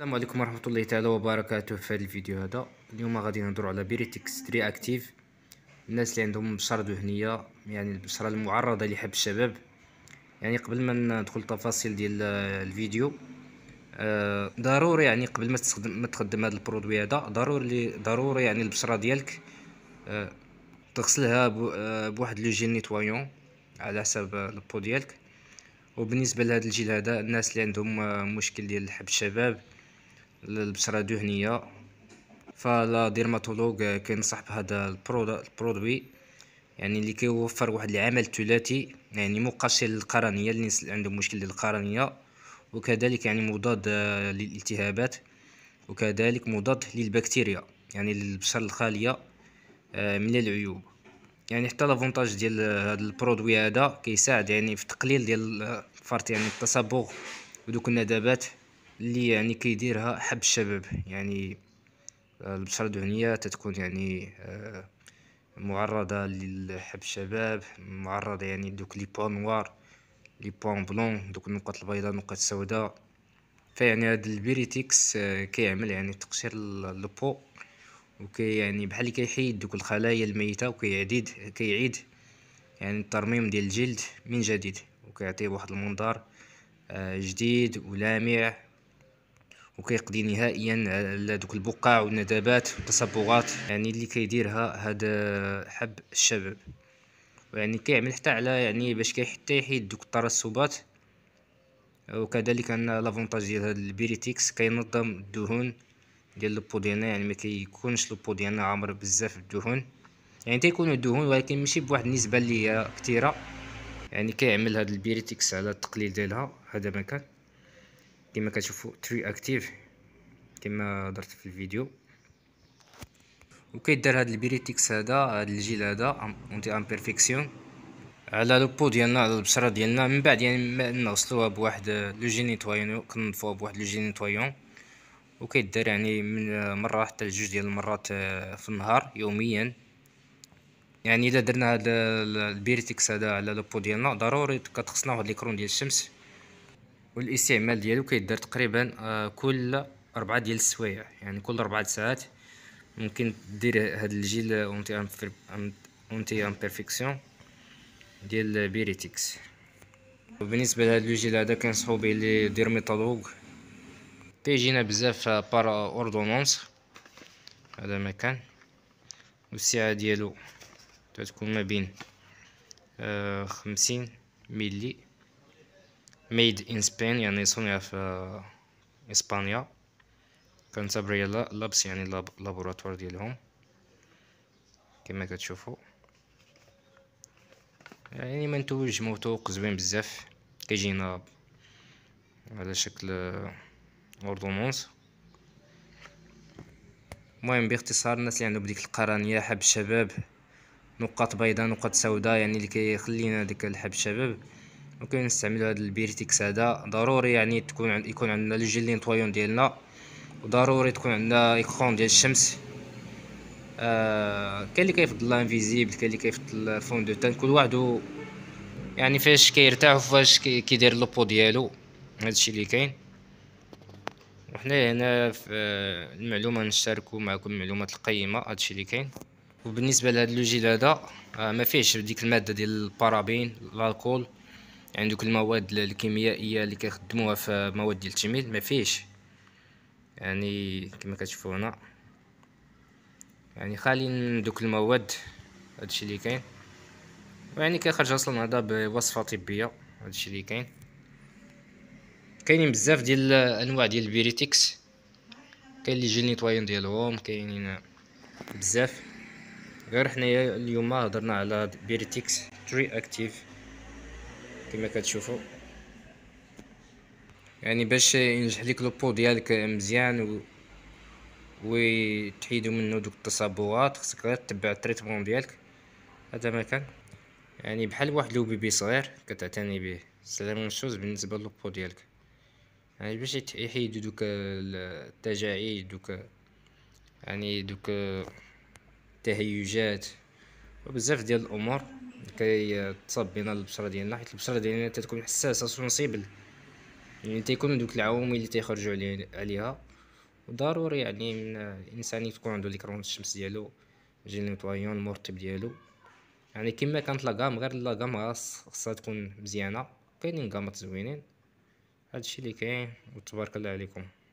السلام عليكم ورحمه الله تعالى وبركاته في هذا الفيديو هذا اليوم غادي نهضروا على بيريتكس تري اكتيف الناس اللي عندهم بشره دهنيه يعني البشره المعرضه لحب الشباب يعني قبل ما ندخل تفاصيل ديال الفيديو آه ضروري يعني قبل ما تستخدم ما تخدم هذا البرودوي هذا ضروري ضروري يعني البشره ديالك آه تغسلها آه، بواحد لو جيل نيتوايون على حسب البو ديالك وبالنسبه لهذا الجيل هذا الناس اللي عندهم مشكل ديال الحب الشباب البشره الدهنيه فلا ديرماتولوج كينصح بهذا البرودوي يعني اللي كيوفر واحد العمل ثلاثي يعني مقشر للقرنيه اللي عندهم مشكل للقرنيه وكذلك يعني مضاد للالتهابات وكذلك مضاد للبكتيريا يعني للبشره الخاليه آه، من العيوب يعني حتى لافونتاج ديال هذا البرودوي هذا كيساعد يعني في تقليل ديال آه، فرط يعني التصبغ ودوك الندبات اللي يعني كيديرها حب الشباب يعني آه، البشرة الدهنية تتكون يعني آه، معرضة لحب الشباب معرضة يعني دوك لي بوان نوار لي بوان بلون دوك النقط البيضاء النقط السوداء فيعني هاد البيريتيكس آه، كيعمل يعني تقشير البو وكي يعني بحال كيحيد دوك الخلايا الميتة وكيعيد كيعيد يعني الترميم ديال الجلد من جديد وكيعطيه واحد المنظر جديد ولامع وكيقضي نهائيا على دوك البقع والندبات والتصبغات يعني اللي كيديرها هذا حب الشباب يعني كيعمل حتى على يعني باش حتى يحيد دوك الترسبات وكذلك ان لافونتاج ديال هاد البيريتيكس كينظم الدهون ديال البو ديالنا يعني ما كيكونش البو ديالنا عامر بزاف بالدهون يعني تيكونوا الدهون ولكن ماشي بواحد النسبه اللي هي كثيره يعني كيعمل هاد البيريتيكس على التقليل ديالها هذا ما كان كما كتشوفوا تري اكتيف كما درت في الفيديو وكيدار هاد البريتيكس هذا هذا الجيل هذا اونتي امبيرفيكسيون على لو بو ديالنا على البشره ديالنا من بعد يعني نغسلوها بواحد لو جي نيتويون كنضفوها بواحد لو جي نيتويون وكيدار يعني من مره حتى لجوج ديال المرات آه، في النهار يوميا يعني الا درنا هاد البيريتكس هذا على لو بو ديالنا ضروري كتخصنا واحد ليكرون ديال الشمس والاستعمال ديالو كيدار تقريبا آه، كل أربعة ديال السوايع يعني كل أربعة ساعات ممكن دير هاد الجيل اونتي اونتي بيرفيكسيون ديال بيريتيكس بالنسبه لهاد جيل هذا كنصحو به لي ديرميتولوج كيجينا بزاف بار اوردونونس هذا مكان والسعه ديالو تتكون ما بين آه، خمسين ملي ميد ان سبين يعني صنع في آه، اسبانيا كانتابريا لابس يعني لابوراتوار ديالهم كما كتشوفوا يعني منتوج موثوق زوين بزاف كيجينا على شكل اوردونونس المهم باختصار الناس اللي عندهم ديك القرنيه حب الشباب نقاط بيضاء نقاط سوداء يعني اللي كيخلينا ديك الحب الشباب ممكن نستعملو هاد البيرتيكس هذا ضروري يعني تكون يكون عندنا الجيل جيل ديالنا وضروري تكون عندنا اكرون ديال الشمس آه كاين اللي كيفضل انفيزيبل كاين اللي كيفضل فون دو تان كل واحد يعني فاش كيرتاح وفاش كيدير لوبو ديالو هادشي اللي كاين وحنا هنا في آه، المعلومه نشاركو معكم المعلومات القيمه هادشي اللي كاين وبالنسبه لهاد لوجيل هذا آه ما فيهش ديك الماده ديال البارابين الكول يعني دوك المواد الكيميائيه اللي كيخدموها في مواد ديال التجميل ما فيش يعني كما كتشوفوا هنا يعني خالي من دوك المواد هادشي اللي كاين ويعني كيخرج اصلا هذا بوصفه طبيه هادشي اللي كاين كاينين بزاف ديال انواع ديال البيريتكس كاين اللي جيل نيطويان ديالهم كاينين بزاف غير حنايا اليوم هضرنا على بيريتكس تري اكتيف كما كتشوفوا يعني باش ينجح ليك بو ديالك مزيان و وتحيدو منه دوك التصبغات خصك غير تبع التريتمون ديالك هذا ما كان يعني بحال واحد لو بيبي صغير كتعتني به سلام الشوز شوز بالنسبه بو ديالك يعني باش يحيدو دوك التجاعيد دوك يعني دوك التهيجات وبزاف ديال الامور كيتصاب بين البشره ديالنا حيت البشره ديالنا تتكون حساسه سونسيبل يعني تيكون دوك العوامل اللي تيخرجوا عليها وضروري يعني من الانسان تكون عنده ليكرون الشمس ديالو جي نيتوايون المرطب ديالو يعني كما كانت لاغام غير لاغام خاصها تكون مزيانه كاينين غامات زوينين هادشي اللي كاين وتبارك الله عليكم